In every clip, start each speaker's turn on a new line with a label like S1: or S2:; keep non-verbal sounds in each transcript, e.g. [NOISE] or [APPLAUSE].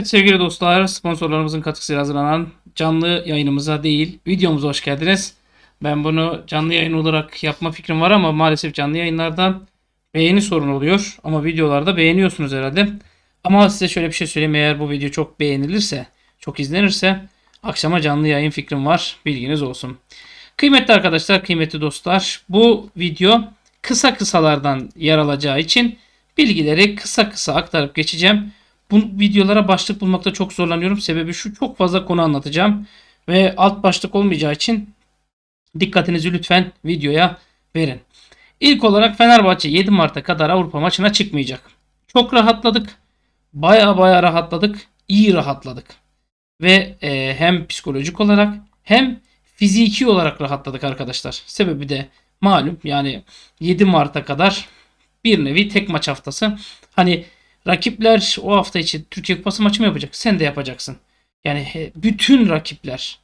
S1: Evet sevgili dostlar sponsorlarımızın katkısıyla hazırlanan canlı yayınımıza değil videomuza hoş geldiniz. Ben bunu canlı yayın olarak yapma fikrim var ama maalesef canlı yayınlardan beğeni sorunu oluyor. Ama videolarda beğeniyorsunuz herhalde. Ama size şöyle bir şey söyleyeyim eğer bu video çok beğenilirse, çok izlenirse akşama canlı yayın fikrim var bilginiz olsun. Kıymetli arkadaşlar, kıymetli dostlar bu video kısa kısalardan yer alacağı için bilgileri kısa kısa aktarıp geçeceğim. Bu videolara başlık bulmakta çok zorlanıyorum. Sebebi şu çok fazla konu anlatacağım. Ve alt başlık olmayacağı için dikkatinizi lütfen videoya verin. İlk olarak Fenerbahçe 7 Mart'a kadar Avrupa maçına çıkmayacak. Çok rahatladık. Baya baya rahatladık. İyi rahatladık. Ve e, hem psikolojik olarak hem fiziki olarak rahatladık arkadaşlar. Sebebi de malum yani 7 Mart'a kadar bir nevi tek maç haftası. Hani Rakipler o hafta için Türkiye Kupası maçı mı yapacak? Sen de yapacaksın. Yani bütün rakipler.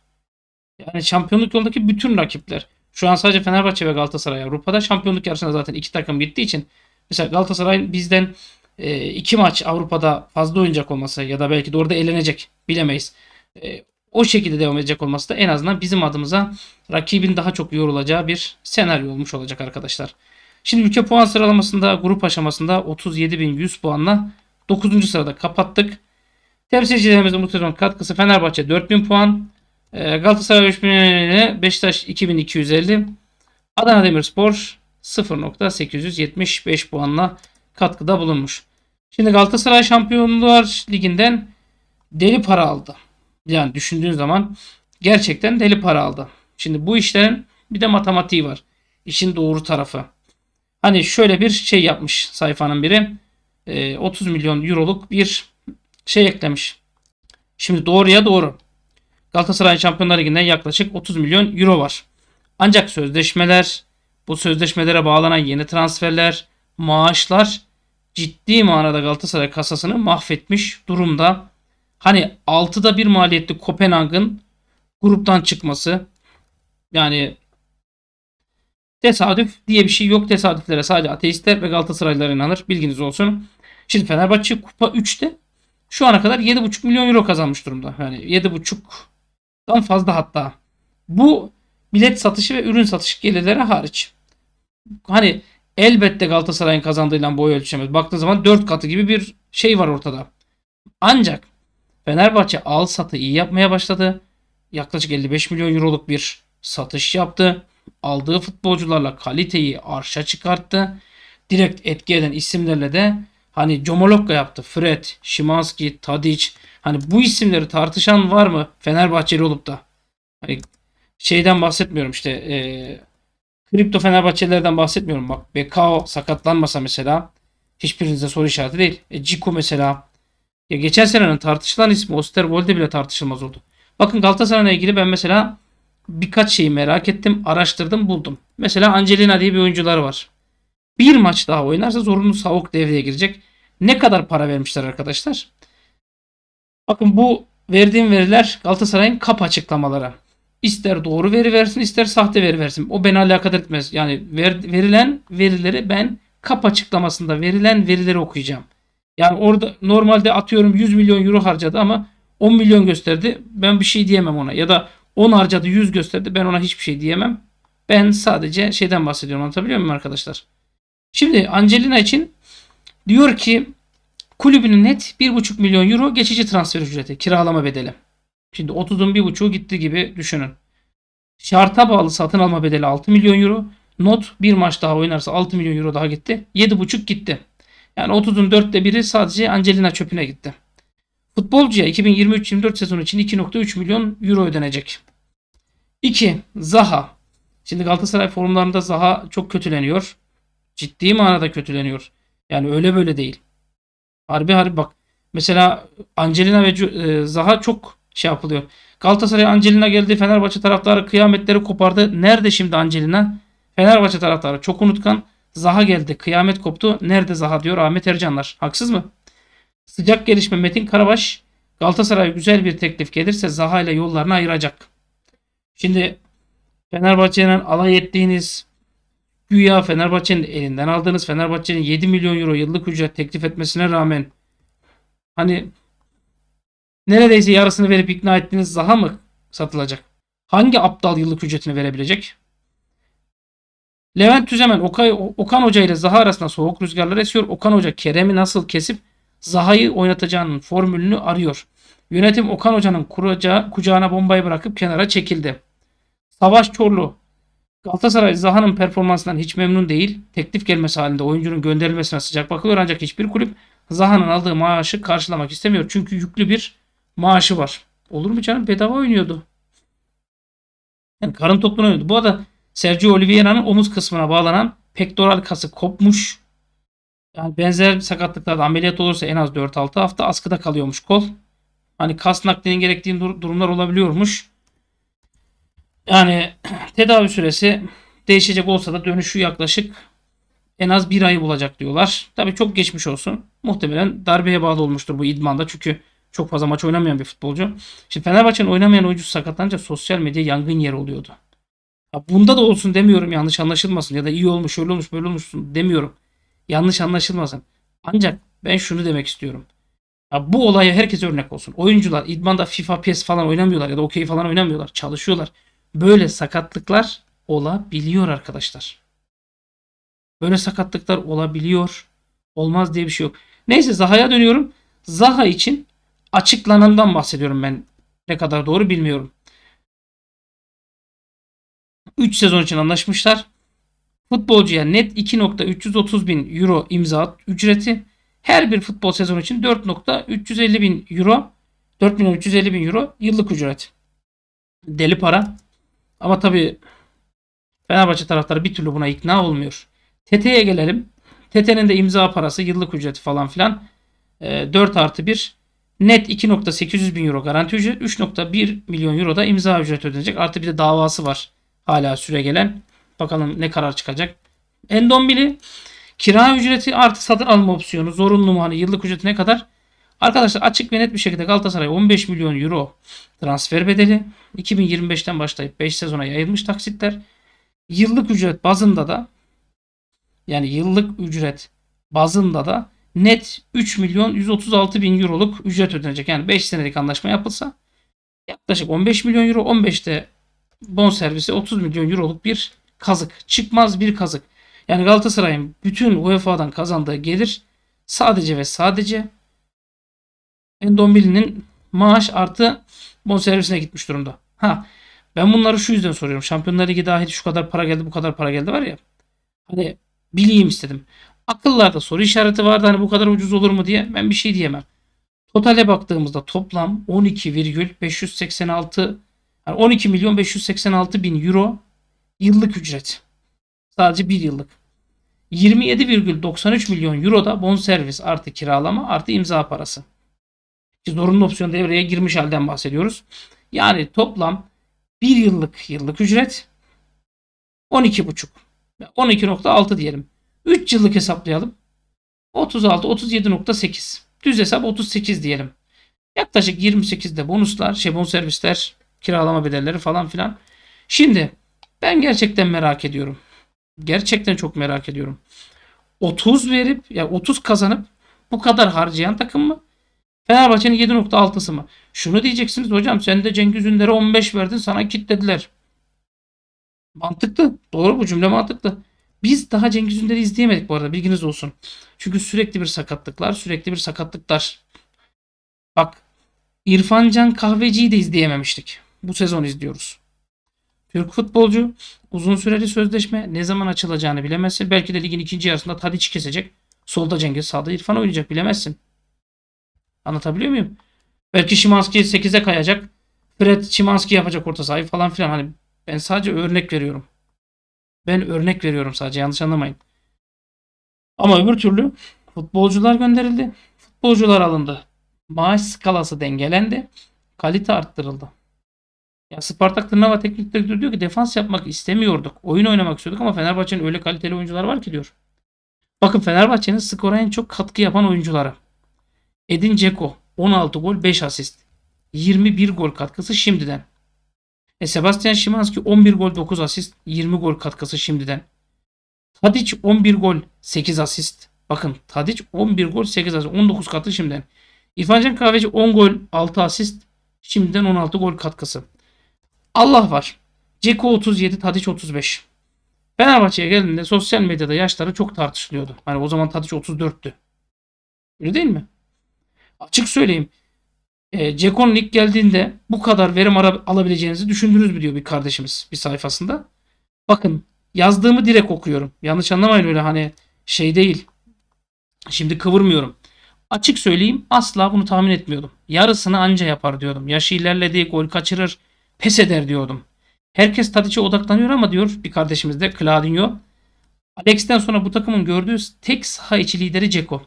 S1: Yani şampiyonluk yolundaki bütün rakipler. Şu an sadece Fenerbahçe ve Galatasaray Avrupa'da şampiyonluk yarışına zaten iki takım gittiği için mesela Galatasaray bizden e, iki maç Avrupa'da fazla oynayacak olması ya da belki de orada elenecek, bilemeyiz. E, o şekilde devam edecek olması da en azından bizim adımıza rakibin daha çok yorulacağı bir senaryo olmuş olacak arkadaşlar. Şimdi ülke puan sıralamasında grup aşamasında 37.100 puanla 9. sırada kapattık. Temsilcilerimizin bu sezon katkısı Fenerbahçe 4000 puan, e, Galatasaray 5000, Beşiktaş 2250, Adana Demirspor 0.875 puanla katkıda bulunmuş. Şimdi Galatasaray Şampiyonlar Ligi'nden deli para aldı. Yani düşündüğün zaman gerçekten deli para aldı. Şimdi bu işlerin bir de matematiği var. İşin doğru tarafı. Hani şöyle bir şey yapmış sayfanın biri. 30 ee, milyon euroluk bir şey eklemiş. Şimdi doğruya doğru. Galatasaray Şampiyonlar Ligi'nde yaklaşık 30 milyon euro var. Ancak sözleşmeler, bu sözleşmelere bağlanan yeni transferler, maaşlar ciddi manada Galatasaray kasasını mahvetmiş durumda. Hani 6'da bir maliyetli Kopenhag'ın gruptan çıkması yani Tesadüf diye bir şey yok. Tesadüflere sadece ateistler ve Galatasaraylılar inanır. Bilginiz olsun. Şimdi Fenerbahçe Kupa 3'te şu ana kadar 7,5 milyon euro kazanmış durumda. Yani 7,5'dan fazla hatta. Bu bilet satışı ve ürün satış gelirleri hariç. Hani elbette Galatasaray'ın kazandığıyla boy ölçüşemez. Baktığı zaman 4 katı gibi bir şey var ortada. Ancak Fenerbahçe al satı iyi yapmaya başladı. Yaklaşık 55 milyon euroluk bir satış yaptı aldığı futbolcularla kaliteyi arşa çıkarttı. Direkt etki eden isimlerle de hani Comolokka yaptı. Fred, Şimanski, Tadic. Hani bu isimleri tartışan var mı Fenerbahçeli olup da? Hani şeyden bahsetmiyorum işte e, kripto Fenerbahçelilerden bahsetmiyorum. Bak Bekao sakatlanmasa mesela hiçbirinizde soru işareti değil. E, Ciku mesela ya geçen senenin tartışılan ismi Osterwold'e bile tartışılmaz oldu. Bakın Galatasaray'la ilgili ben mesela birkaç şeyi merak ettim, araştırdım, buldum. Mesela Angelina diye bir oyuncular var. Bir maç daha oynarsa zorunlu savuk devreye girecek. Ne kadar para vermişler arkadaşlar? Bakın bu verdiğim veriler Galatasaray'ın kap açıklamalara. İster doğru veri versin ister sahte veri versin. O beni alakadar etmez. Yani ver, verilen verileri ben kap açıklamasında verilen verileri okuyacağım. Yani orada normalde atıyorum 100 milyon euro harcadı ama 10 milyon gösterdi. Ben bir şey diyemem ona. Ya da 10 harcadı 100 gösterdi. Ben ona hiçbir şey diyemem. Ben sadece şeyden bahsediyorum anlatabiliyor muyum arkadaşlar? Şimdi Angelina için diyor ki kulübünün net 1,5 milyon euro geçici transfer ücreti kiralama bedeli. Şimdi 30'un 1,5'u gitti gibi düşünün. Şarta bağlı satın alma bedeli 6 milyon euro. Not bir maç daha oynarsa 6 milyon euro daha gitti. 7,5 gitti. Yani 30'un 4'te biri sadece Angelina çöpüne gitti. Futbolcuya 2023-24 sezonu için 2.3 milyon euro ödenecek. 2. Zaha. Şimdi Galatasaray formlarında Zaha çok kötüleniyor. Ciddi manada kötüleniyor. Yani öyle böyle değil. Harbi harbi bak. Mesela Angelina ve e, Zaha çok şey yapılıyor. Galatasaray Angelina geldi. Fenerbahçe taraftarı kıyametleri kopardı. Nerede şimdi Angelina? Fenerbahçe taraftarı çok unutkan. Zaha geldi. Kıyamet koptu. Nerede Zaha diyor Ahmet Ercanlar. Haksız mı? Sıcak gelişme Metin Karabaş Galatasaray'a güzel bir teklif gelirse Zaha ile yollarını ayıracak. Şimdi Fenerbahçe'nin alay ettiğiniz güya Fenerbahçe'nin elinden aldığınız Fenerbahçe'nin 7 milyon euro yıllık ücret teklif etmesine rağmen hani neredeyse yarısını verip ikna ettiğiniz Zaha mı satılacak? Hangi aptal yıllık ücretini verebilecek? Levent Tüzemen, Okay, Okan Hoca ile Zaha arasında soğuk rüzgarlar esiyor. Okan Hoca Kerem'i nasıl kesip Zaha'yı oynatacağının formülünü arıyor. Yönetim Okan Hoca'nın kuracağı, kucağına bombayı bırakıp kenara çekildi. Savaş Çorlu Galatasaray Zaha'nın performansından hiç memnun değil. Teklif gelmesi halinde oyuncunun gönderilmesine sıcak bakıyor ancak hiçbir kulüp Zaha'nın aldığı maaşı karşılamak istemiyor. Çünkü yüklü bir maaşı var. Olur mu canım? Bedava oynuyordu. Yani karın tokluğuna oynuyordu. Bu arada Sergio Oliveira'nın omuz kısmına bağlanan pektoral kası kopmuş. Yani benzer sakatlıklarda ameliyat olursa en az 4-6 hafta askıda kalıyormuş kol. Hani kas naklinin gerektiği durumlar olabiliyormuş. Yani [CLEARS THROAT] tedavi süresi değişecek olsa da dönüşü yaklaşık en az bir ayı bulacak diyorlar. Tabi çok geçmiş olsun. Muhtemelen darbeye bağlı olmuştur bu idmanda. Çünkü çok fazla maç oynamayan bir futbolcu. Şimdi Fenerbahçe'nin oynamayan oyuncu sakatlanınca sosyal medya yangın yeri oluyordu. Ya bunda da olsun demiyorum yanlış anlaşılmasın ya da iyi olmuş şöyle olmuş böyle olmuşsun demiyorum. Yanlış anlaşılmasın. Ancak ben şunu demek istiyorum. Ya bu olaya herkes örnek olsun. Oyuncular idmanda FIFA, PES falan oynamıyorlar ya da okey falan oynamıyorlar. Çalışıyorlar. Böyle sakatlıklar olabiliyor arkadaşlar. Böyle sakatlıklar olabiliyor. Olmaz diye bir şey yok. Neyse Zaha'ya dönüyorum. Zaha için açıklanandan bahsediyorum ben. Ne kadar doğru bilmiyorum. 3 sezon için anlaşmışlar. Futbolcuya net 2.330 bin euro imza ücreti. Her bir futbol sezonu için 4.350 bin euro 4 milyon 350 bin euro yıllık ücret. Deli para. Ama tabi Fenerbahçe taraftarı bir türlü buna ikna olmuyor. TT'ye gelelim. TT'nin de imza parası, yıllık ücreti falan filan. 4 e, artı 1. Net 2.800 bin euro garanti ücret. 3.1 milyon euro da imza ücreti ödenecek. Artı bir de davası var. Hala süre gelen. Bakalım ne karar çıkacak. Endombili kira ücreti artı satın alma opsiyonu zorunlu mu? Hani yıllık ücreti ne kadar? Arkadaşlar açık ve net bir şekilde Galatasaray 15 milyon euro transfer bedeli. 2025'ten başlayıp 5 sezona yayılmış taksitler. Yıllık ücret bazında da yani yıllık ücret bazında da net 3 milyon 136 bin euroluk ücret ödenecek. Yani 5 senelik anlaşma yapılsa yaklaşık 15 milyon euro 15'te bon servisi 30 milyon euroluk bir kazık. Çıkmaz bir kazık. Yani Galatasaray'ın bütün UEFA'dan kazandığı gelir sadece ve sadece Endombili'nin maaş artı bonservisine gitmiş durumda. Ha ben bunları şu yüzden soruyorum. Şampiyonlar Ligi dahil şu kadar para geldi bu kadar para geldi var ya. Hani bileyim istedim. Akıllarda soru işareti vardı hani bu kadar ucuz olur mu diye ben bir şey diyemem. Totale baktığımızda toplam 12,586 yani 12 milyon 586 bin euro Yıllık ücret. Sadece bir yıllık. 27,93 milyon euro da bonservis artı kiralama artı imza parası. Zorunlu opsiyon devreye girmiş halden bahsediyoruz. Yani toplam bir yıllık yıllık ücret 12,5. 12.6 diyelim. 3 yıllık hesaplayalım. 36, 37.8. Düz hesap 38 diyelim. Yaklaşık 28'de bonuslar, şey bonservisler, kiralama bedelleri falan filan. Şimdi ben gerçekten merak ediyorum. Gerçekten çok merak ediyorum. 30 verip ya yani 30 kazanıp bu kadar harcayan takım mı? Fenerbahçe'nin 7.6'sı mı? Şunu diyeceksiniz hocam sen de Cengiz Ünder'e 15 verdin sana kitlediler. Mantıklı. Doğru bu cümle mantıklı. Biz daha Cengiz Ünder'i izleyemedik bu arada bilginiz olsun. Çünkü sürekli bir sakatlıklar, sürekli bir sakatlıklar. Bak İrfan Can Kahveci'yi de izleyememiştik. Bu sezon izliyoruz. Türk futbolcu uzun süreli sözleşme ne zaman açılacağını bilemezsin. Belki de ligin ikinci yarısında Tadiç kesecek. Solda Cengiz, sağda İrfan oynayacak bilemezsin. Anlatabiliyor muyum? Belki Şimanski 8'e kayacak. Fred Şimanski yapacak orta sahayı falan filan. Hani ben sadece örnek veriyorum. Ben örnek veriyorum sadece yanlış anlamayın. Ama öbür türlü futbolcular gönderildi. Futbolcular alındı. Maaş skalası dengelendi. Kalite arttırıldı. Ya Spartak Tırnava teknik direktörü diyor ki defans yapmak istemiyorduk. Oyun oynamak istiyorduk ama Fenerbahçe'nin öyle kaliteli oyuncular var ki diyor. Bakın Fenerbahçe'nin skora en çok katkı yapan oyuncuları. Edin Ceko 16 gol 5 asist. 21 gol katkısı şimdiden. E Sebastian Şimanski 11 gol 9 asist 20 gol katkısı şimdiden. Tadic 11 gol 8 asist. Bakın Tadic 11 gol 8 asist 19 katkı şimdiden. İrfan Can Kahveci 10 gol 6 asist şimdiden 16 gol katkısı. Allah var. Ceko 37, Tadiç 35. Fenerbahçe'ye geldiğinde sosyal medyada yaşları çok tartışılıyordu. Hani o zaman Tadiç 34'tü. Öyle değil mi? Açık söyleyeyim. E, Ceko'nun ilk geldiğinde bu kadar verim alabileceğinizi düşündünüz mü diyor bir kardeşimiz bir sayfasında. Bakın yazdığımı direkt okuyorum. Yanlış anlamayın öyle hani şey değil. Şimdi kıvırmıyorum. Açık söyleyeyim asla bunu tahmin etmiyordum. Yarısını anca yapar diyordum. Yaşı ilerledi, gol kaçırır, pes eder diyordum. Herkes Tadic'e odaklanıyor ama diyor bir kardeşimiz de Claudinho. Alex'ten sonra bu takımın gördüğü tek saha içi lideri Ceko.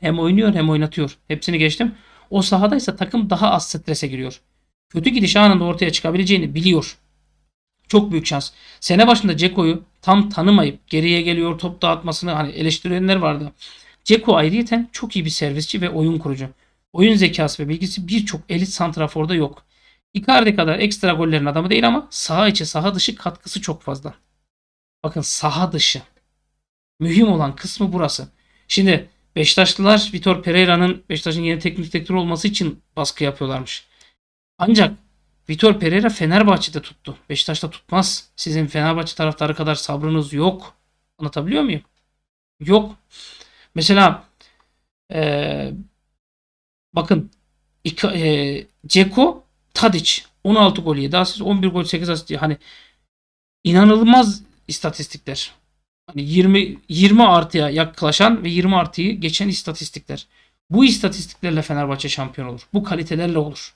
S1: Hem oynuyor hem oynatıyor. Hepsini geçtim. O sahadaysa takım daha az strese giriyor. Kötü gidiş anında ortaya çıkabileceğini biliyor. Çok büyük şans. Sene başında Ceko'yu tam tanımayıp geriye geliyor top dağıtmasını hani eleştirenler vardı. Ceko ayrıyeten çok iyi bir servisçi ve oyun kurucu. Oyun zekası ve bilgisi birçok elit santraforda yok. Icardi kadar ekstra gollerin adamı değil ama saha içi saha dışı katkısı çok fazla. Bakın saha dışı. Mühim olan kısmı burası. Şimdi Beşiktaşlılar Vitor Pereira'nın Beşiktaş'ın yeni teknik direktör olması için baskı yapıyorlarmış. Ancak Vitor Pereira Fenerbahçe'de tuttu. Beşiktaş'ta tutmaz. Sizin Fenerbahçe taraftarı kadar sabrınız yok. Anlatabiliyor muyum? Yok. Mesela ee, bakın Ceko Tadic 16 gol 7 asist 11 gol 8 asist hani inanılmaz istatistikler. Hani 20 20 artıya yaklaşan ve 20 artıyı geçen istatistikler. Bu istatistiklerle Fenerbahçe şampiyon olur. Bu kalitelerle olur.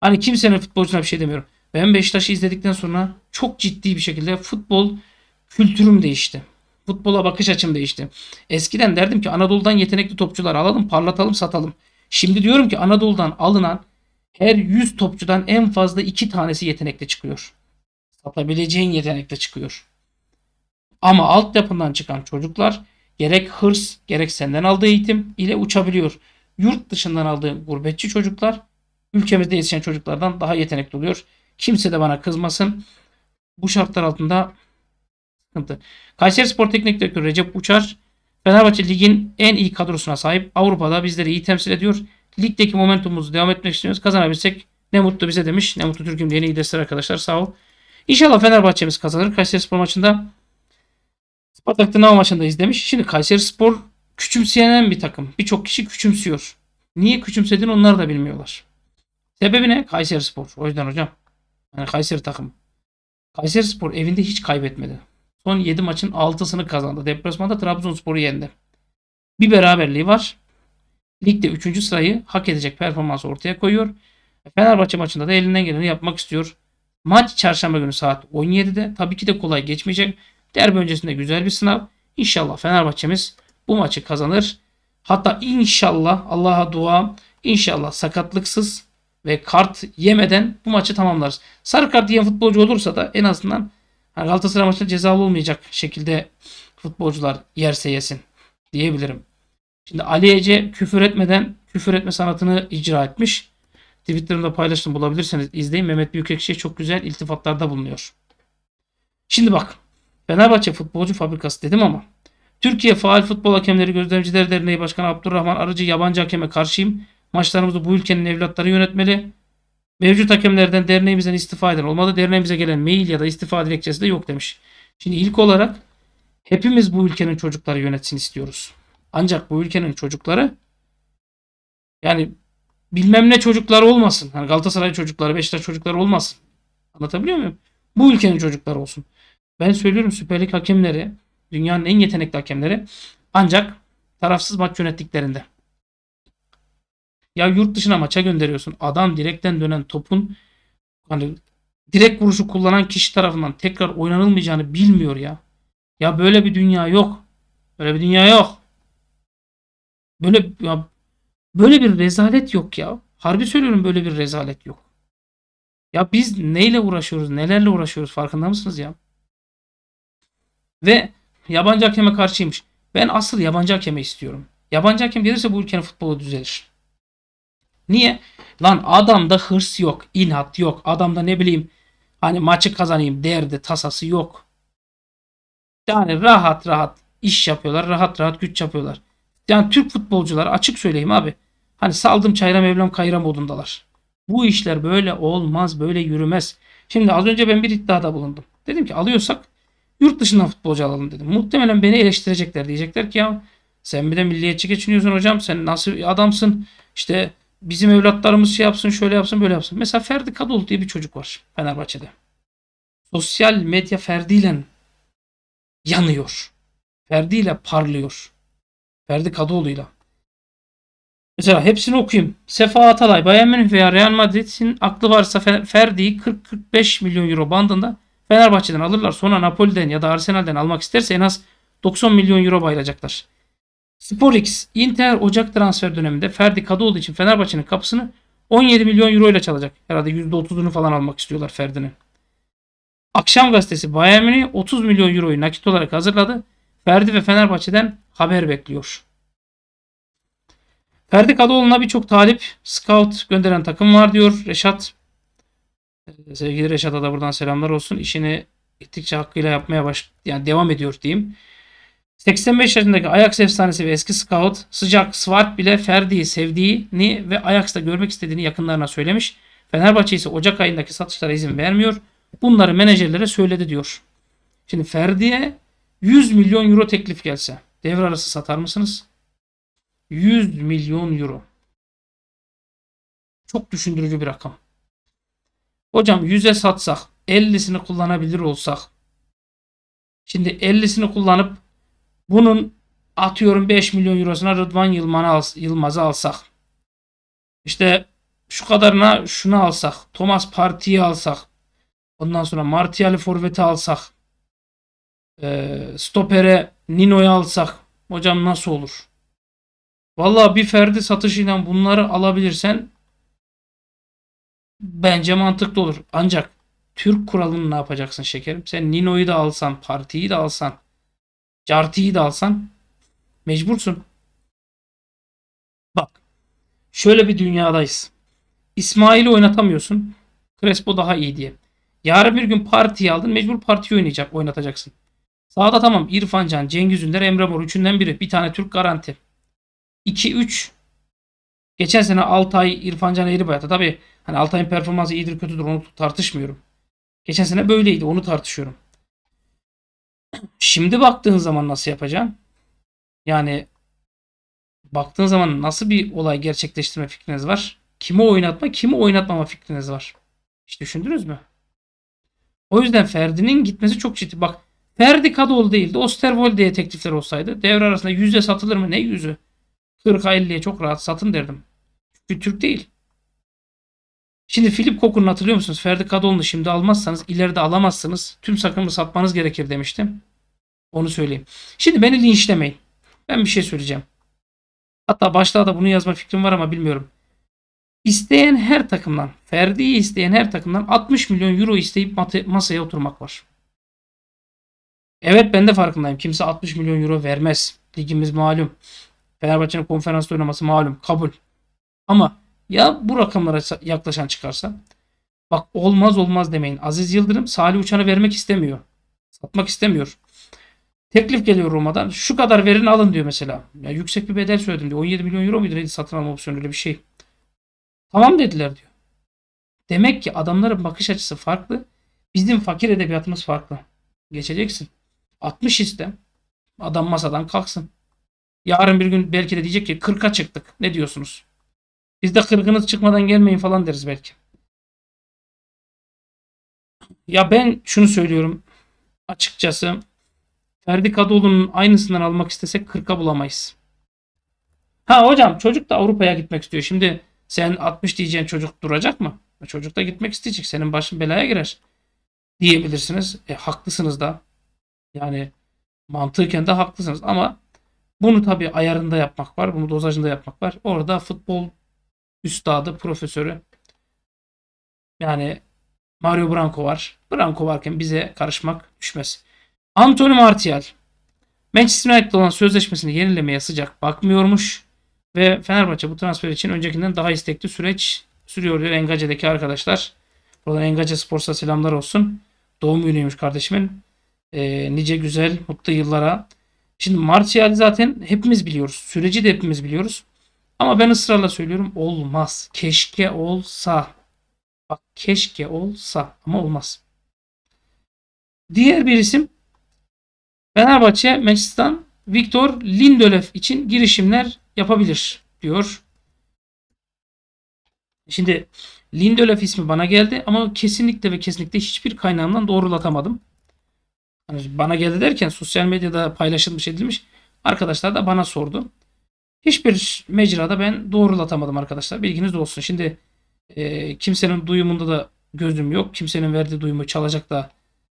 S1: Hani kimsenin futbolcuna bir şey demiyorum. Ben Beşiktaş'ı izledikten sonra çok ciddi bir şekilde futbol kültürüm değişti. Futbola bakış açım değişti. Eskiden derdim ki Anadolu'dan yetenekli topçular alalım, parlatalım, satalım. Şimdi diyorum ki Anadolu'dan alınan her 100 topçudan en fazla 2 tanesi yetenekte çıkıyor. Satabileceğin yetenekte çıkıyor. Ama altyapından çıkan çocuklar gerek hırs gerek senden aldığı eğitim ile uçabiliyor. Yurt dışından aldığı gurbetçi çocuklar ülkemizde yetişen çocuklardan daha yetenekli oluyor. Kimse de bana kızmasın. Bu şartlar altında sıkıntı. Kayseri Spor Teknik Direktörü Recep Uçar Fenerbahçe ligin en iyi kadrosuna sahip. Avrupa'da bizleri iyi temsil ediyor. Ligdeki momentumumuzu devam etmek istiyoruz. Kazanabilsek ne mutlu bize demiş. Ne mutlu Türk'üm diye iyi destek arkadaşlar. Sağ ol. İnşallah Fenerbahçe'miz kazanır. Kayseri Spor maçında Spartak Dinamo maçında izlemiş. Şimdi Kayseri Spor küçümseyenen bir takım. Birçok kişi küçümsüyor. Niye küçümsediğini onlar da bilmiyorlar. Sebebi ne? Kayseri Spor. O yüzden hocam. Yani Kayseri takım. Kayseri Spor evinde hiç kaybetmedi. Son 7 maçın 6'sını kazandı. Deplasmanda Trabzonspor'u yendi. Bir beraberliği var. Ligde 3. sırayı hak edecek performans ortaya koyuyor. Fenerbahçe maçında da elinden geleni yapmak istiyor. Maç çarşamba günü saat 17'de. Tabii ki de kolay geçmeyecek. Derbi öncesinde güzel bir sınav. İnşallah Fenerbahçemiz bu maçı kazanır. Hatta inşallah Allah'a dua inşallah sakatlıksız ve kart yemeden bu maçı tamamlarız. Sarı kart yiyen futbolcu olursa da en azından Galatasaray maçında cezalı olmayacak şekilde futbolcular yerse yesin diyebilirim. Şimdi Ali Ece küfür etmeden küfür etme sanatını icra etmiş. Twitter'ımda paylaştım bulabilirseniz izleyin. Mehmet Büyükekşi'ye çok güzel iltifatlarda bulunuyor. Şimdi bak Fenerbahçe Futbolcu Fabrikası dedim ama Türkiye Faal Futbol Hakemleri gözlemciler Derneği Başkanı Abdurrahman Arıcı yabancı hakeme karşıyım. Maçlarımızı bu ülkenin evlatları yönetmeli. Mevcut hakemlerden derneğimizden istifa eden olmadı. Derneğimize gelen mail ya da istifa dilekçesi de yok demiş. Şimdi ilk olarak hepimiz bu ülkenin çocukları yönetsin istiyoruz. Ancak bu ülkenin çocukları yani bilmem ne çocuklar olmasın. Hani Galatasaray çocukları, Beşiktaş çocukları olmasın. Anlatabiliyor muyum? Bu ülkenin çocukları olsun. Ben söylüyorum Süper Lig hakemleri, dünyanın en yetenekli hakemleri ancak tarafsız maç yönettiklerinde. Ya yurt dışına maça gönderiyorsun. Adam direkten dönen topun hani direkt vuruşu kullanan kişi tarafından tekrar oynanılmayacağını bilmiyor ya. Ya böyle bir dünya yok. Böyle bir dünya yok. Böyle ya böyle bir rezalet yok ya. Harbi söylüyorum böyle bir rezalet yok. Ya biz neyle uğraşıyoruz, nelerle uğraşıyoruz farkında mısınız ya? Ve yabancı hakeme karşıymış. Ben asıl yabancı hakeme istiyorum. Yabancı hakem gelirse bu ülkenin futbolu düzelir. Niye? Lan adamda hırs yok, inat yok. Adamda ne bileyim hani maçı kazanayım derdi, tasası yok. Yani rahat rahat iş yapıyorlar, rahat rahat güç yapıyorlar. Yani Türk futbolcular açık söyleyeyim abi. Hani saldım çayram evlam kayram modundalar. Bu işler böyle olmaz, böyle yürümez. Şimdi az önce ben bir iddiada bulundum. Dedim ki alıyorsak yurt dışından futbolcu alalım dedim. Muhtemelen beni eleştirecekler. Diyecekler ki ya sen bir de milliyetçi geçiniyorsun hocam. Sen nasıl adamsın? İşte bizim evlatlarımız şey yapsın, şöyle yapsın, böyle yapsın. Mesela Ferdi Kadol diye bir çocuk var Fenerbahçe'de. Sosyal medya Ferdi ile yanıyor. Ferdi ile parlıyor. Ferdi Kadıoğlu'yla. Mesela hepsini okuyayım. Sefa Atalay, Bayern Münih veya Real Madrid'in aklı varsa Ferdi'yi 40-45 milyon euro bandında Fenerbahçe'den alırlar. Sonra Napoli'den ya da Arsenal'den almak isterse en az 90 milyon euro bayılacaklar. Sporix, Inter Ocak transfer döneminde Ferdi Kadıoğlu için Fenerbahçe'nin kapısını 17 milyon euro ile çalacak. Herhalde %30'unu falan almak istiyorlar Ferdi'nin. Akşam gazetesi Bayern Münih 30 milyon euroyu nakit olarak hazırladı. Ferdi ve Fenerbahçe'den haber bekliyor. Ferdi Kadıoğlu'na birçok talip scout gönderen takım var diyor Reşat. Ee, sevgili Reşat'a da buradan selamlar olsun. İşini gittikçe hakkıyla yapmaya baş yani devam ediyor diyeyim. 85 yaşındaki Ajax efsanesi ve eski scout sıcak Swart bile Ferdi'yi sevdiğini ve Ajax'ta görmek istediğini yakınlarına söylemiş. Fenerbahçe ise Ocak ayındaki satışlara izin vermiyor. Bunları menajerlere söyledi diyor. Şimdi Ferdi'ye 100 milyon euro teklif gelse devre arası satar mısınız? 100 milyon euro. Çok düşündürücü bir rakam. Hocam 100'e satsak 50'sini kullanabilir olsak. Şimdi 50'sini kullanıp bunun atıyorum 5 milyon eurosuna Rıdvan Yılmaz'ı alsak. İşte şu kadarına şunu alsak. Thomas Parti'yi alsak. Ondan sonra Martial'i forveti alsak e, stopere Nino'yu alsak hocam nasıl olur? Valla bir Ferdi satışıyla bunları alabilirsen bence mantıklı olur. Ancak Türk kuralını ne yapacaksın şekerim? Sen Nino'yu da alsan, partiyi de alsan, Carti'yi de alsan mecbursun. Bak şöyle bir dünyadayız. İsmail'i oynatamıyorsun. Crespo daha iyi diye. Yarın bir gün partiyi aldın mecbur partiyi oynayacak, oynatacaksın. Sağda tamam İrfan Can, Cengiz Ünder, Emre Mor. Üçünden biri. Bir tane Türk garanti. 2-3. Geçen sene Altay, İrfan Can, Eğribayat'a. Tabi hani Altay'ın performansı iyidir kötüdür onu tartışmıyorum. Geçen sene böyleydi onu tartışıyorum. Şimdi baktığın zaman nasıl yapacaksın? Yani baktığın zaman nasıl bir olay gerçekleştirme fikriniz var? Kimi oynatma, kimi oynatmama fikriniz var? Hiç düşündünüz mü? O yüzden Ferdi'nin gitmesi çok ciddi. Bak Ferdi Kadıoğlu değildi, de Osterwolde'ye teklifler olsaydı devre arasında yüzde satılır mı? Ne yüzü? 40'a 50'ye çok rahat satın derdim. Çünkü Türk değil. Şimdi Filip Kokun'un hatırlıyor musunuz? Ferdi Kadıoğlu'nu şimdi almazsanız ileride alamazsınız. Tüm sakımı satmanız gerekir demiştim. Onu söyleyeyim. Şimdi beni linçlemeyin. Ben bir şey söyleyeceğim. Hatta başlığa da bunu yazma fikrim var ama bilmiyorum. İsteyen her takımdan, Ferdi'yi isteyen her takımdan 60 milyon euro isteyip masaya oturmak var. Evet ben de farkındayım. Kimse 60 milyon euro vermez. Ligimiz malum. Fenerbahçe'nin konferansta oynaması malum. Kabul. Ama ya bu rakamlara yaklaşan çıkarsa bak olmaz olmaz demeyin. Aziz Yıldırım Salih Uçan'ı vermek istemiyor. Satmak istemiyor. Teklif geliyor Roma'dan. Şu kadar verin alın diyor mesela. Ya yüksek bir bedel söyledim diyor. 17 milyon euro muydu neydi satın alma opsiyonu öyle bir şey. Tamam dediler diyor. Demek ki adamların bakış açısı farklı. Bizim fakir edebiyatımız farklı. Geçeceksin. 60 iste. Adam masadan kalksın. Yarın bir gün belki de diyecek ki 40'a çıktık. Ne diyorsunuz? Biz de 40'ınız çıkmadan gelmeyin falan deriz belki. Ya ben şunu söylüyorum. Açıkçası Ferdi Kadıoğlu'nun aynısından almak istesek 40'a bulamayız. Ha hocam çocuk da Avrupa'ya gitmek istiyor. Şimdi sen 60 diyeceğin çocuk duracak mı? Çocuk da gitmek isteyecek. Senin başın belaya girer diyebilirsiniz. E, haklısınız da. Yani mantıken de haklısınız ama bunu tabii ayarında yapmak var. Bunu dozajında yapmak var. Orada futbol üstadı, profesörü yani Mario Branco var. Branco varken bize karışmak düşmez. Anthony Martial Manchester United olan sözleşmesini yenilemeye sıcak bakmıyormuş ve Fenerbahçe bu transfer için öncekinden daha istekli süreç sürüyor diyor Engace'deki arkadaşlar. Buradan Engace Sports'a selamlar olsun. Doğum günüymüş kardeşimin e, nice güzel mutlu yıllara. Şimdi Martial zaten hepimiz biliyoruz. Süreci de hepimiz biliyoruz. Ama ben ısrarla söylüyorum olmaz. Keşke olsa. Bak keşke olsa ama olmaz. Diğer bir isim Fenerbahçe Manchester'dan Victor Lindelöf için girişimler yapabilir diyor. Şimdi Lindelöf ismi bana geldi ama kesinlikle ve kesinlikle hiçbir kaynağımdan doğrulatamadım. Hani bana geldi derken sosyal medyada paylaşılmış edilmiş. Arkadaşlar da bana sordu. Hiçbir mecrada ben doğrulatamadım arkadaşlar. Bilginiz olsun. Şimdi e, kimsenin duyumunda da gözüm yok. Kimsenin verdiği duyumu çalacak da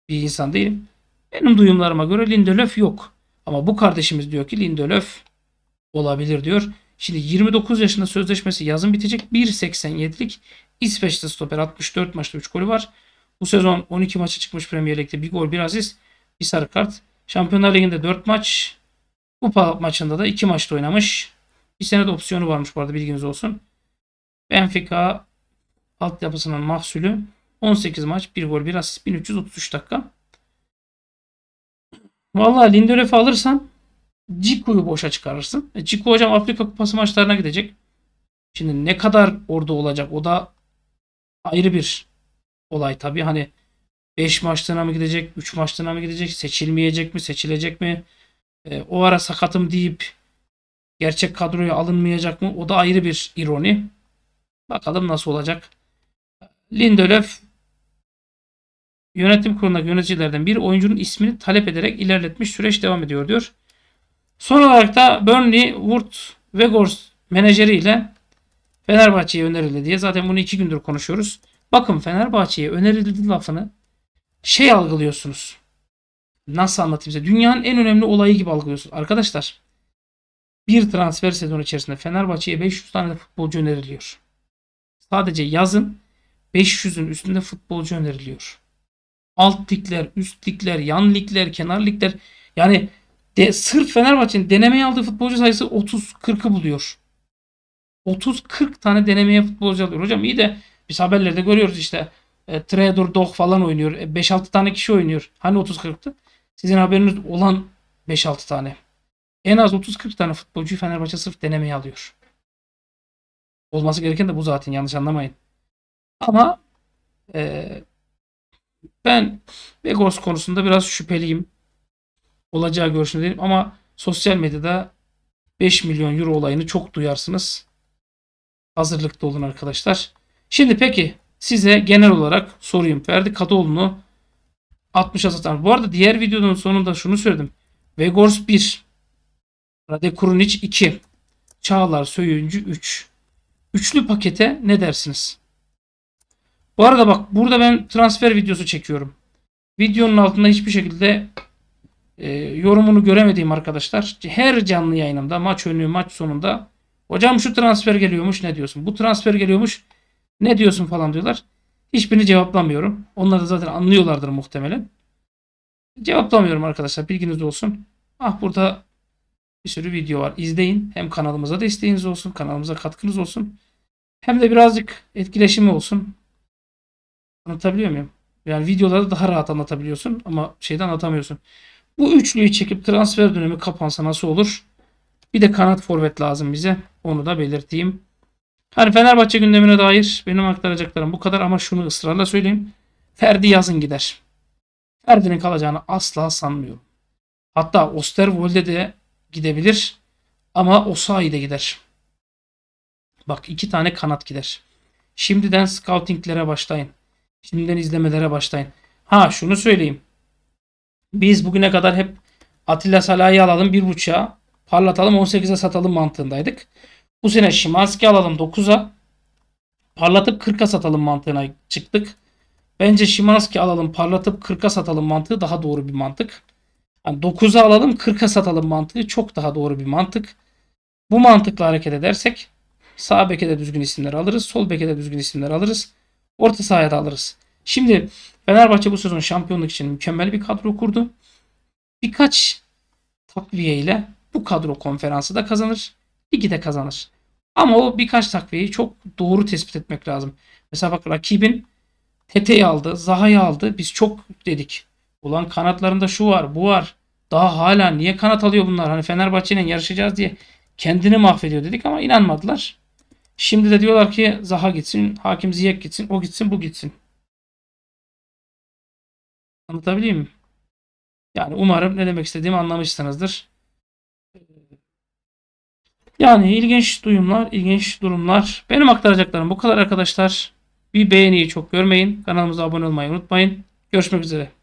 S1: bir insan değilim. Benim duyumlarıma göre Lindelöf yok. Ama bu kardeşimiz diyor ki Lindelöf olabilir diyor. Şimdi 29 yaşında sözleşmesi yazın bitecek. 1.87'lik İsveçli stoper 64 maçta 3 golü var. Bu sezon 12 maça çıkmış Premier Lig'de bir gol bir asist. Bir sarı kart. Şampiyonlar Ligi'nde 4 maç. Kupa maçında da 2 maçta oynamış. Bir senet opsiyonu varmış bu arada bilginiz olsun. Benfica altyapısının mahsulü 18 maç 1 gol 1 asist 1333 dakika. Vallahi Lindelöf'ü alırsan Ciku'yu boşa çıkarırsın. E, Ciku hocam Afrika Kupası maçlarına gidecek. Şimdi ne kadar orada olacak o da ayrı bir olay tabii. Hani 5 maçlığına mı gidecek, 3 maçlığına mı gidecek, seçilmeyecek mi, seçilecek mi? E, o ara sakatım deyip gerçek kadroya alınmayacak mı? O da ayrı bir ironi. Bakalım nasıl olacak. Lindelöf yönetim kurulundaki yöneticilerden bir oyuncunun ismini talep ederek ilerletmiş süreç devam ediyor diyor. Son olarak da Burnley, Wood, Vegors menajeriyle Fenerbahçe'ye önerildi diye. Zaten bunu iki gündür konuşuyoruz. Bakın Fenerbahçe'ye önerildi lafını şey algılıyorsunuz. Nasıl anlatayım size? Dünyanın en önemli olayı gibi algılıyorsunuz. Arkadaşlar bir transfer sezonu içerisinde Fenerbahçe'ye 500 tane futbolcu öneriliyor. Sadece yazın 500'ün üstünde futbolcu öneriliyor. Alt ligler, üst ligler, yan ligler, kenar ligler. Yani de, sırf Fenerbahçe'nin denemeye aldığı futbolcu sayısı 30-40'ı buluyor. 30-40 tane denemeye futbolcu alıyor. Hocam iyi de biz haberlerde görüyoruz işte e, Trader Dog falan oynuyor. E, 5-6 tane kişi oynuyor. Hani 30-40'tı? Sizin haberiniz olan 5-6 tane. En az 30-40 tane futbolcuyu Fenerbahçe sırf denemeye alıyor. Olması gereken de bu zaten yanlış anlamayın. Ama e, ben Begos konusunda biraz şüpheliyim. Olacağı görüşündeyim ama sosyal medyada 5 milyon euro olayını çok duyarsınız. Hazırlıklı olun arkadaşlar. Şimdi peki size genel olarak sorayım. Ferdi Kadıoğlu'nu 60'a satar. Bu arada diğer videonun sonunda şunu söyledim. Vegors 1, Rade Kurunic 2, Çağlar Söyüncü 3. Üçlü pakete ne dersiniz? Bu arada bak burada ben transfer videosu çekiyorum. Videonun altında hiçbir şekilde e, yorumunu göremediğim arkadaşlar. Her canlı yayınımda maç önü maç sonunda hocam şu transfer geliyormuş ne diyorsun? Bu transfer geliyormuş ne diyorsun falan diyorlar. Hiçbirini cevaplamıyorum. Onlar da zaten anlıyorlardır muhtemelen. Cevaplamıyorum arkadaşlar. Bilginiz olsun. Ah burada bir sürü video var. İzleyin. Hem kanalımıza desteğiniz olsun. Kanalımıza katkınız olsun. Hem de birazcık etkileşimi olsun. Anlatabiliyor muyum? Yani videolarda daha rahat anlatabiliyorsun ama şeyde anlatamıyorsun. Bu üçlüyü çekip transfer dönemi kapansa nasıl olur? Bir de kanat forvet lazım bize. Onu da belirteyim. Hani Fenerbahçe gündemine dair benim aktaracaklarım bu kadar ama şunu ısrarla söyleyeyim. Ferdi yazın gider. Ferdi'nin kalacağını asla sanmıyorum. Hatta Osterwolde de gidebilir ama Osayi de gider. Bak iki tane kanat gider. Şimdiden scoutinglere başlayın. Şimdiden izlemelere başlayın. Ha şunu söyleyeyim. Biz bugüne kadar hep Atilla Salah'ı alalım bir buçuğa parlatalım 18'e satalım mantığındaydık. Bu sene Şimanski alalım 9'a. Parlatıp 40'a satalım mantığına çıktık. Bence Şimanski alalım parlatıp 40'a satalım mantığı daha doğru bir mantık. Yani 9'a alalım 40'a satalım mantığı çok daha doğru bir mantık. Bu mantıkla hareket edersek sağ beke de düzgün isimler alırız. Sol beke de düzgün isimler alırız. Orta sahaya da alırız. Şimdi Fenerbahçe bu sezon şampiyonluk için mükemmel bir kadro kurdu. Birkaç takviye ile bu kadro konferansı da kazanır ligi de kazanır. Ama o birkaç takviyeyi çok doğru tespit etmek lazım. Mesela bak rakibin Tete'yi aldı, Zaha'yı aldı. Biz çok dedik. Ulan kanatlarında şu var, bu var. Daha hala niye kanat alıyor bunlar? Hani Fenerbahçe ile yarışacağız diye kendini mahvediyor dedik ama inanmadılar. Şimdi de diyorlar ki Zaha gitsin, Hakim Ziyek gitsin, o gitsin, bu gitsin. Anlatabiliyor muyum? Yani umarım ne demek istediğimi anlamışsınızdır. Yani ilginç duyumlar, ilginç durumlar. Benim aktaracaklarım bu kadar arkadaşlar. Bir beğeniyi çok görmeyin. Kanalımıza abone olmayı unutmayın. Görüşmek üzere.